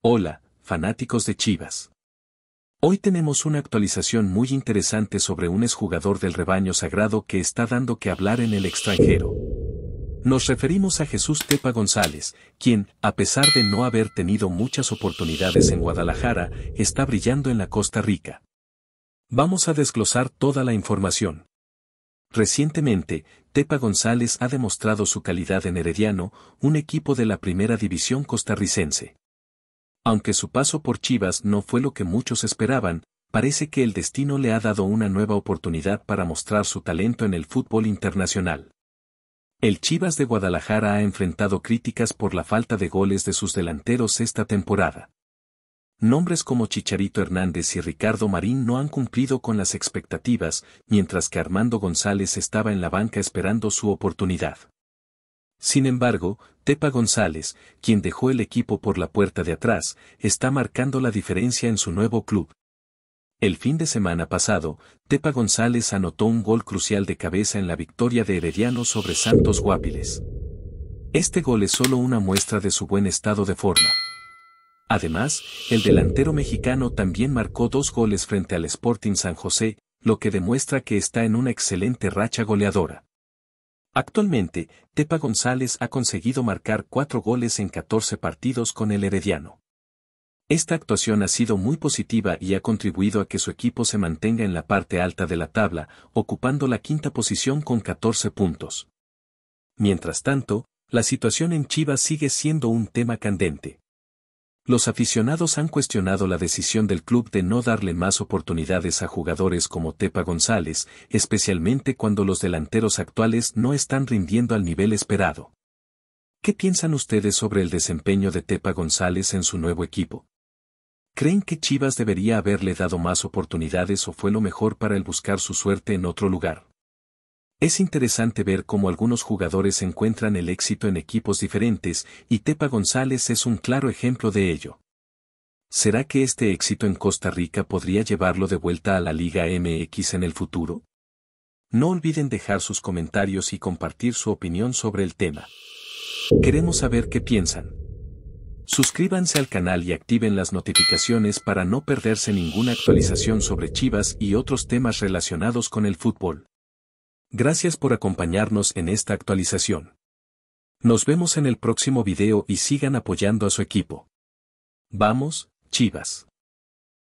Hola, fanáticos de Chivas. Hoy tenemos una actualización muy interesante sobre un exjugador del rebaño sagrado que está dando que hablar en el extranjero. Nos referimos a Jesús Tepa González, quien, a pesar de no haber tenido muchas oportunidades en Guadalajara, está brillando en la Costa Rica. Vamos a desglosar toda la información. Recientemente, Tepa González ha demostrado su calidad en Herediano, un equipo de la primera división costarricense. Aunque su paso por Chivas no fue lo que muchos esperaban, parece que el destino le ha dado una nueva oportunidad para mostrar su talento en el fútbol internacional. El Chivas de Guadalajara ha enfrentado críticas por la falta de goles de sus delanteros esta temporada. Nombres como Chicharito Hernández y Ricardo Marín no han cumplido con las expectativas, mientras que Armando González estaba en la banca esperando su oportunidad. Sin embargo, Tepa González, quien dejó el equipo por la puerta de atrás, está marcando la diferencia en su nuevo club. El fin de semana pasado, Tepa González anotó un gol crucial de cabeza en la victoria de Herediano sobre Santos Guapiles. Este gol es solo una muestra de su buen estado de forma. Además, el delantero mexicano también marcó dos goles frente al Sporting San José, lo que demuestra que está en una excelente racha goleadora. Actualmente, Tepa González ha conseguido marcar cuatro goles en 14 partidos con el Herediano. Esta actuación ha sido muy positiva y ha contribuido a que su equipo se mantenga en la parte alta de la tabla, ocupando la quinta posición con 14 puntos. Mientras tanto, la situación en Chivas sigue siendo un tema candente. Los aficionados han cuestionado la decisión del club de no darle más oportunidades a jugadores como Tepa González, especialmente cuando los delanteros actuales no están rindiendo al nivel esperado. ¿Qué piensan ustedes sobre el desempeño de Tepa González en su nuevo equipo? ¿Creen que Chivas debería haberle dado más oportunidades o fue lo mejor para él buscar su suerte en otro lugar? Es interesante ver cómo algunos jugadores encuentran el éxito en equipos diferentes y Tepa González es un claro ejemplo de ello. ¿Será que este éxito en Costa Rica podría llevarlo de vuelta a la Liga MX en el futuro? No olviden dejar sus comentarios y compartir su opinión sobre el tema. Queremos saber qué piensan. Suscríbanse al canal y activen las notificaciones para no perderse ninguna actualización sobre Chivas y otros temas relacionados con el fútbol. Gracias por acompañarnos en esta actualización. Nos vemos en el próximo video y sigan apoyando a su equipo. Vamos, Chivas.